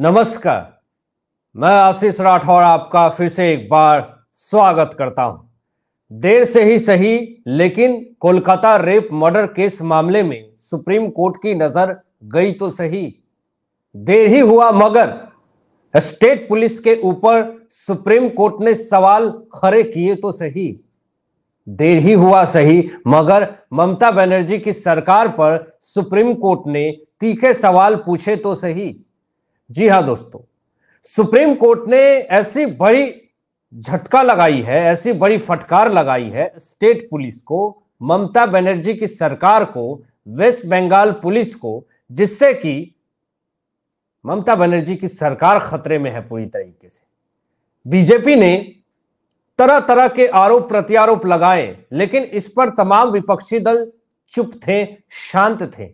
नमस्कार मैं आशीष राठौर आपका फिर से एक बार स्वागत करता हूं देर से ही सही लेकिन कोलकाता रेप मर्डर केस मामले में सुप्रीम कोर्ट की नजर गई तो सही देर ही हुआ मगर स्टेट पुलिस के ऊपर सुप्रीम कोर्ट ने सवाल खड़े किए तो सही देर ही हुआ सही मगर ममता बनर्जी की सरकार पर सुप्रीम कोर्ट ने तीखे सवाल पूछे तो सही जी हां दोस्तों सुप्रीम कोर्ट ने ऐसी बड़ी झटका लगाई है ऐसी बड़ी फटकार लगाई है स्टेट पुलिस को ममता बनर्जी की सरकार को वेस्ट बंगाल पुलिस को जिससे कि ममता बनर्जी की सरकार खतरे में है पूरी तरीके से बीजेपी ने तरह तरह के आरोप प्रत्यारोप लगाए लेकिन इस पर तमाम विपक्षी दल चुप थे शांत थे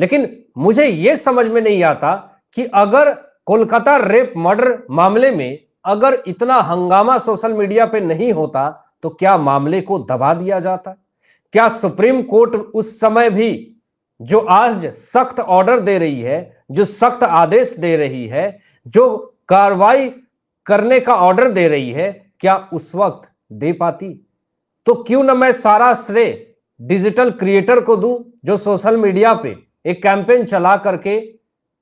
लेकिन मुझे यह समझ में नहीं आता कि अगर कोलकाता रेप मर्डर मामले में अगर इतना हंगामा सोशल मीडिया पे नहीं होता तो क्या मामले को दबा दिया जाता क्या सुप्रीम कोर्ट उस समय भी जो आज सख्त ऑर्डर दे रही है जो सख्त आदेश दे रही है जो कार्रवाई करने का ऑर्डर दे रही है क्या उस वक्त दे पाती तो क्यों ना मैं सारा श्रेय डिजिटल क्रिएटर को दूं जो सोशल मीडिया पे एक कैंपेन चला करके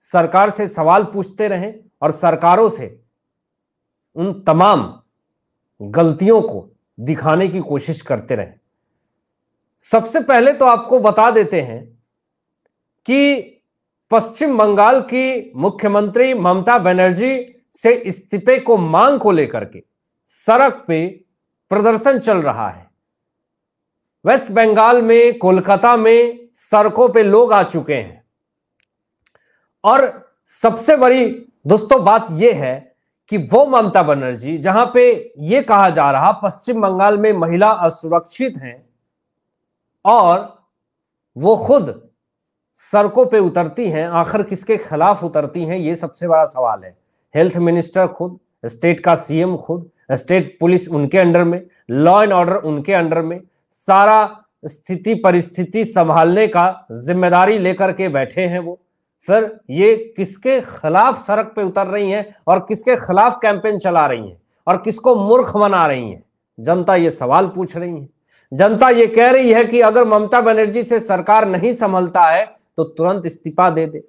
सरकार से सवाल पूछते रहें और सरकारों से उन तमाम गलतियों को दिखाने की कोशिश करते रहें सबसे पहले तो आपको बता देते हैं कि पश्चिम बंगाल की मुख्यमंत्री ममता बनर्जी से इस्तीफे को मांग को लेकर के सड़क पे प्रदर्शन चल रहा है वेस्ट बंगाल में कोलकाता में सड़कों पे लोग आ चुके हैं और सबसे बड़ी दोस्तों बात यह है कि वो ममता बनर्जी जहां पे ये कहा जा रहा पश्चिम बंगाल में महिला असुरक्षित हैं और वो खुद सड़कों पे उतरती हैं आखिर किसके खिलाफ उतरती हैं ये सबसे बड़ा सवाल है हेल्थ मिनिस्टर खुद स्टेट का सीएम खुद स्टेट पुलिस उनके अंडर में लॉ एंड ऑर्डर उनके अंडर में सारा स्थिति परिस्थिति संभालने का जिम्मेदारी लेकर के बैठे हैं वो फिर ये किसके खिलाफ सड़क पे उतर रही हैं और किसके खिलाफ कैंपेन चला रही हैं और किसको मूर्ख बना रही हैं जनता ये सवाल पूछ रही है जनता ये कह रही है कि अगर ममता बनर्जी से सरकार नहीं संभलता है तो तुरंत इस्तीफा दे दे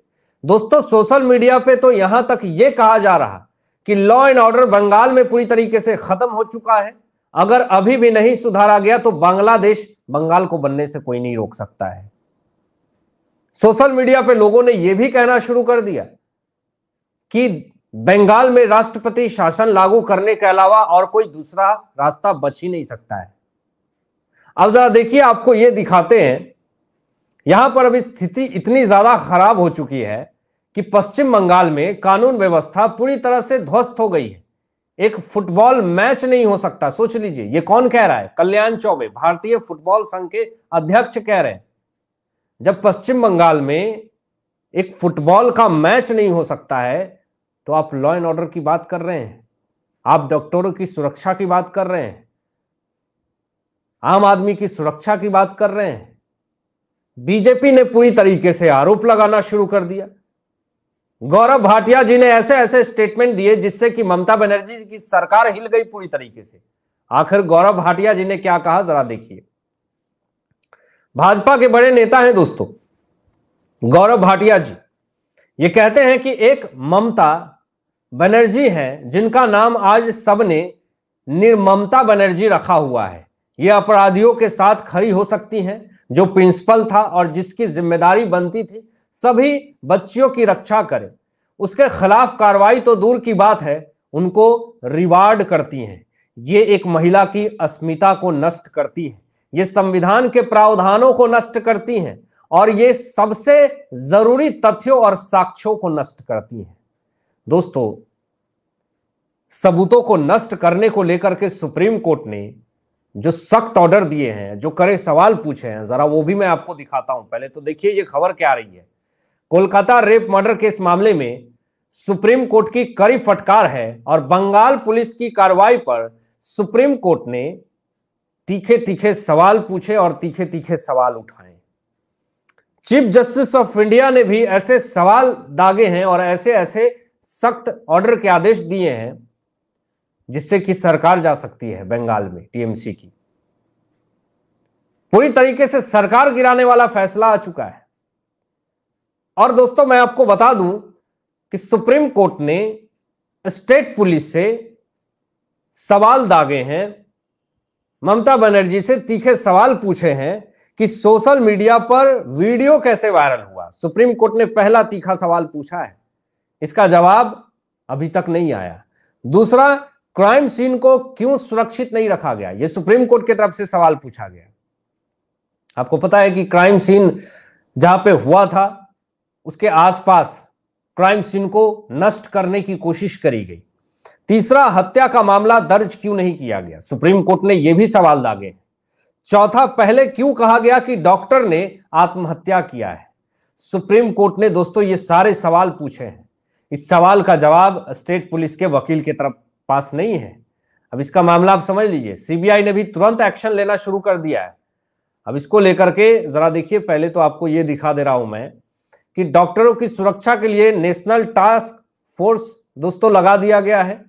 दोस्तों सोशल मीडिया पे तो यहां तक ये कहा जा रहा कि लॉ एंड ऑर्डर बंगाल में पूरी तरीके से खत्म हो चुका है अगर अभी भी नहीं सुधारा गया तो बांग्लादेश बंगाल को बनने से कोई नहीं रोक सकता है सोशल मीडिया पे लोगों ने यह भी कहना शुरू कर दिया कि बंगाल में राष्ट्रपति शासन लागू करने के अलावा और कोई दूसरा रास्ता बच ही नहीं सकता है अब जरा देखिए आपको ये दिखाते हैं यहां पर अभी स्थिति इतनी ज्यादा खराब हो चुकी है कि पश्चिम बंगाल में कानून व्यवस्था पूरी तरह से ध्वस्त हो गई है एक फुटबॉल मैच नहीं हो सकता सोच लीजिए ये कौन कह रहा है कल्याण चौबे भारतीय फुटबॉल संघ के अध्यक्ष कह रहे हैं जब पश्चिम बंगाल में एक फुटबॉल का मैच नहीं हो सकता है तो आप लॉ एंड ऑर्डर की बात कर रहे हैं आप डॉक्टरों की सुरक्षा की बात कर रहे हैं आम आदमी की सुरक्षा की बात कर रहे हैं बीजेपी ने पूरी तरीके से आरोप लगाना शुरू कर दिया गौरव भाटिया जी ने ऐसे ऐसे स्टेटमेंट दिए जिससे कि ममता बनर्जी की सरकार हिल गई पूरी तरीके से आखिर गौरव भाटिया जी ने क्या कहा जरा देखिए भाजपा के बड़े नेता हैं दोस्तों गौरव भाटिया जी ये कहते हैं कि एक ममता बनर्जी हैं जिनका नाम आज सबने निर्ममता बनर्जी रखा हुआ है ये अपराधियों के साथ खड़ी हो सकती हैं जो प्रिंसिपल था और जिसकी जिम्मेदारी बनती थी सभी बच्चियों की रक्षा करें उसके खिलाफ कार्रवाई तो दूर की बात है उनको रिवार्ड करती हैं ये एक महिला की अस्मिता को नष्ट करती है ये संविधान के प्रावधानों को नष्ट करती हैं और ये सबसे जरूरी तथ्यों और साक्ष्यों को नष्ट करती हैं दोस्तों सबूतों को नष्ट करने को लेकर के सुप्रीम कोर्ट ने जो सख्त ऑर्डर दिए हैं जो करे सवाल पूछे हैं जरा वो भी मैं आपको दिखाता हूं पहले तो देखिए ये खबर क्या आ रही है कोलकाता रेप मर्डर केस मामले में सुप्रीम कोर्ट की कड़ी फटकार है और बंगाल पुलिस की कार्रवाई पर सुप्रीम कोर्ट ने तीखे तीखे सवाल पूछे और तीखे तीखे सवाल उठाए चीफ जस्टिस ऑफ इंडिया ने भी ऐसे सवाल दागे हैं और ऐसे ऐसे सख्त ऑर्डर के आदेश दिए हैं जिससे कि सरकार जा सकती है बंगाल में टीएमसी की पूरी तरीके से सरकार गिराने वाला फैसला आ चुका है और दोस्तों मैं आपको बता दूं कि सुप्रीम कोर्ट ने स्टेट पुलिस से सवाल दागे हैं ममता बनर्जी से तीखे सवाल पूछे हैं कि सोशल मीडिया पर वीडियो कैसे वायरल हुआ सुप्रीम कोर्ट ने पहला तीखा सवाल पूछा है इसका जवाब अभी तक नहीं आया दूसरा क्राइम सीन को क्यों सुरक्षित नहीं रखा गया यह सुप्रीम कोर्ट की तरफ से सवाल पूछा गया आपको पता है कि क्राइम सीन जहां पे हुआ था उसके आसपास क्राइम सीन को नष्ट करने की कोशिश करी गई तीसरा हत्या का मामला दर्ज क्यों नहीं किया गया सुप्रीम कोर्ट ने यह भी सवाल दागे चौथा पहले क्यों कहा गया कि डॉक्टर ने आत्महत्या किया है सुप्रीम कोर्ट ने दोस्तों ये सारे सवाल पूछे हैं इस सवाल का जवाब स्टेट पुलिस के वकील के तरफ पास नहीं है अब इसका मामला आप समझ लीजिए सीबीआई ने भी तुरंत एक्शन लेना शुरू कर दिया है अब इसको लेकर के जरा देखिए पहले तो आपको ये दिखा दे रहा हूं मैं कि डॉक्टरों की सुरक्षा के लिए नेशनल टास्क फोर्स दोस्तों लगा दिया गया है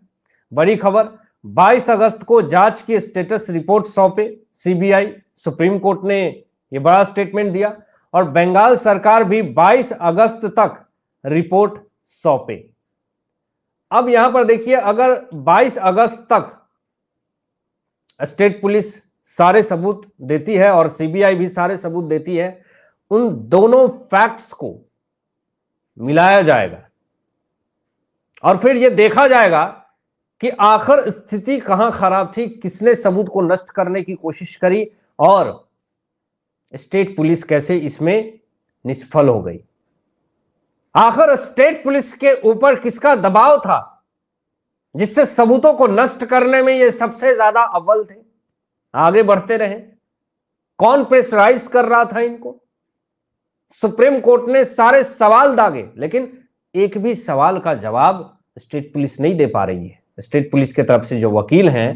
बड़ी खबर 22 अगस्त को जांच की स्टेटस रिपोर्ट सौंपे सीबीआई सुप्रीम कोर्ट ने यह बड़ा स्टेटमेंट दिया और बंगाल सरकार भी 22 अगस्त तक रिपोर्ट सौंपे अब यहां पर देखिए अगर 22 अगस्त तक स्टेट पुलिस सारे सबूत देती है और सीबीआई भी सारे सबूत देती है उन दोनों फैक्ट्स को मिलाया जाएगा और फिर यह देखा जाएगा कि आखिर स्थिति कहां खराब थी किसने सबूत को नष्ट करने की कोशिश करी और स्टेट पुलिस कैसे इसमें निष्फल हो गई आखिर स्टेट पुलिस के ऊपर किसका दबाव था जिससे सबूतों को नष्ट करने में ये सबसे ज्यादा अव्वल थे आगे बढ़ते रहे कौन प्रेशराइज कर रहा था इनको सुप्रीम कोर्ट ने सारे सवाल दागे लेकिन एक भी सवाल का जवाब स्टेट पुलिस नहीं दे पा रही है स्टेट पुलिस के तरफ से जो वकील हैं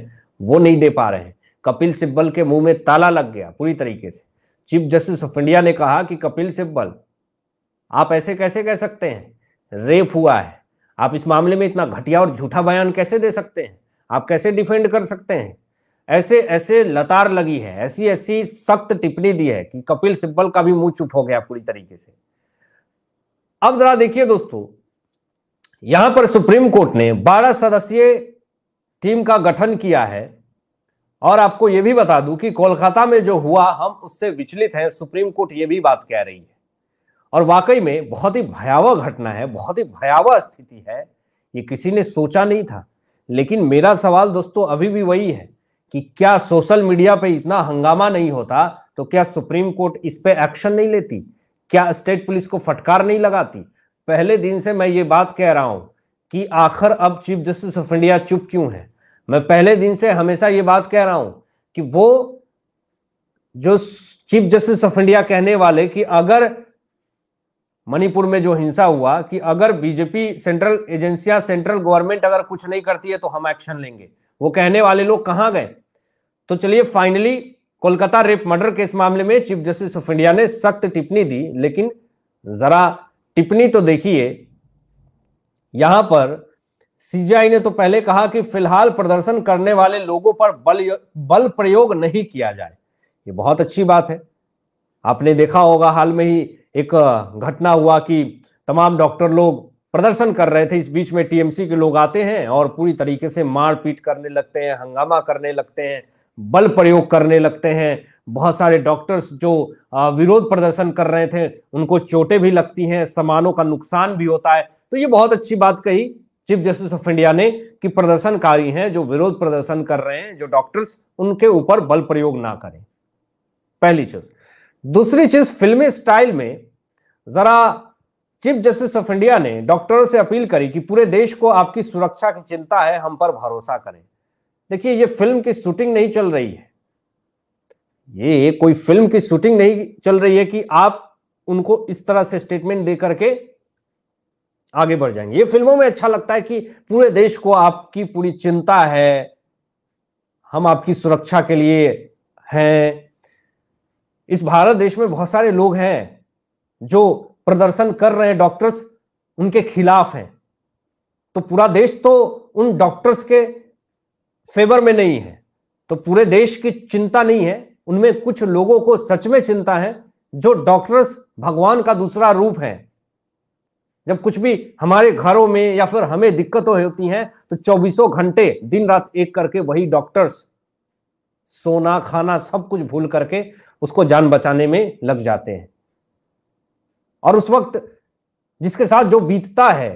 वो नहीं दे पा रहे हैं कपिल सिब्बल के मुंह में ताला लग गया पूरी तरीके से चीफ जस्टिस ऑफ इंडिया ने कहा कि कपिल सिब्बल आप ऐसे कैसे कह सकते हैं रेप हुआ है आप इस मामले में इतना घटिया और झूठा बयान कैसे दे सकते हैं आप कैसे डिफेंड कर सकते हैं ऐसे ऐसे लतार लगी है ऐसी ऐसी सख्त टिप्पणी दी है कि कपिल सिब्बल का भी मुंह चुप हो गया पूरी तरीके से अब जरा देखिए दोस्तों यहां पर सुप्रीम कोर्ट ने 12 सदस्यीय टीम का गठन किया है और आपको यह भी बता दूं कि कोलकाता में जो हुआ हम उससे विचलित हैं सुप्रीम कोर्ट यह भी बात कह रही है और वाकई में बहुत ही भयावह घटना है बहुत ही भयावह स्थिति है ये किसी ने सोचा नहीं था लेकिन मेरा सवाल दोस्तों अभी भी वही है कि क्या सोशल मीडिया पर इतना हंगामा नहीं होता तो क्या सुप्रीम कोर्ट इस पर एक्शन नहीं लेती क्या स्टेट पुलिस को फटकार नहीं लगाती पहले दिन से मैं ये बात कह रहा हूं कि आखिर अब चीफ जस्टिस ऑफ इंडिया चुप क्यों है मैं पहले दिन से हमेशा ये बात कह रहा हूं कि वो जो चीफ जस्टिस ऑफ इंडिया कहने वाले कि अगर मणिपुर में जो हिंसा हुआ कि अगर बीजेपी सेंट्रल एजेंसियां सेंट्रल गवर्नमेंट अगर कुछ नहीं करती है तो हम एक्शन लेंगे वो कहने वाले लोग कहां गए तो चलिए finally Kolkata rape murder case मामले में चीफ जस्टिस ऑफ इंडिया ने सख्त टिप्पणी दी लेकिन जरा टिप्पणी तो देखिए यहां पर सीजीआई ने तो पहले कहा कि फिलहाल प्रदर्शन करने वाले लोगों पर बल बल प्रयोग नहीं किया जाए ये बहुत अच्छी बात है आपने देखा होगा हाल में ही एक घटना हुआ कि तमाम डॉक्टर लोग प्रदर्शन कर रहे थे इस बीच में टीएमसी के लोग आते हैं और पूरी तरीके से मारपीट करने लगते हैं हंगामा करने लगते हैं बल प्रयोग करने लगते हैं बहुत सारे डॉक्टर्स जो विरोध प्रदर्शन कर रहे थे उनको चोटें भी लगती हैं सामानों का नुकसान भी होता है तो ये बहुत अच्छी बात कही चीफ जस्टिस ऑफ इंडिया ने कि प्रदर्शनकारी हैं जो विरोध प्रदर्शन कर रहे हैं जो डॉक्टर्स उनके ऊपर बल प्रयोग ना करें पहली चीज दूसरी चीज फिल्मी स्टाइल में जरा चीफ जस्टिस ऑफ इंडिया ने डॉक्टरों से अपील करी कि पूरे देश को आपकी सुरक्षा की चिंता है हम पर भरोसा करें देखिए ये फिल्म की शूटिंग नहीं चल रही है ये कोई फिल्म की शूटिंग नहीं चल रही है कि आप उनको इस तरह से स्टेटमेंट दे करके आगे बढ़ जाएंगे ये फिल्मों में अच्छा लगता है कि पूरे देश को आपकी पूरी चिंता है हम आपकी सुरक्षा के लिए हैं इस भारत देश में बहुत सारे लोग हैं जो प्रदर्शन कर रहे हैं डॉक्टर्स उनके खिलाफ हैं तो पूरा देश तो उन डॉक्टर्स के फेवर में नहीं है तो पूरे देश की चिंता नहीं है उनमें कुछ लोगों को सच में चिंता है जो डॉक्टर्स भगवान का दूसरा रूप है जब कुछ भी हमारे घरों में या फिर हमें दिक्कतें होती हैं तो चौबीसों घंटे दिन रात एक करके वही डॉक्टर्स सोना खाना सब कुछ भूल करके उसको जान बचाने में लग जाते हैं और उस वक्त जिसके साथ जो बीतता है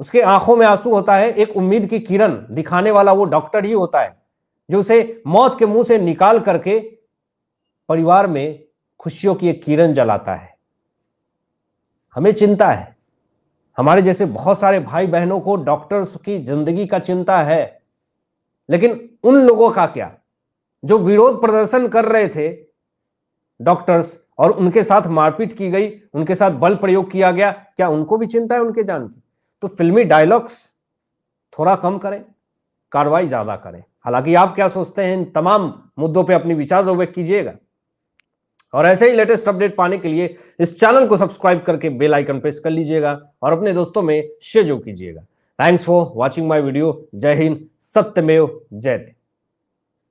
उसके आंखों में आंसू होता है एक उम्मीद की किरण दिखाने वाला वो डॉक्टर ही होता है जो उसे मौत के मुंह से निकाल करके परिवार में खुशियों की एक किरण जलाता है हमें चिंता है हमारे जैसे बहुत सारे भाई बहनों को डॉक्टर्स की जिंदगी का चिंता है लेकिन उन लोगों का क्या जो विरोध प्रदर्शन कर रहे थे डॉक्टर्स और उनके साथ मारपीट की गई उनके साथ बल प्रयोग किया गया क्या उनको भी चिंता है उनके जान की तो फिल्मी डायलॉग्स थोड़ा कम करें कार्रवाई ज्यादा करें हालांकि आप क्या सोचते हैं इन तमाम मुद्दों पे अपनी विचार जो व्यक्त कीजिएगा और ऐसे ही लेटेस्ट अपडेट पाने के लिए इस चैनल को सब्सक्राइब करके बेल आइकन प्रेस कर लीजिएगा और अपने दोस्तों में शेयर जो कीजिएगा thanks for watching my video जय हिंद सत्यमेव जयते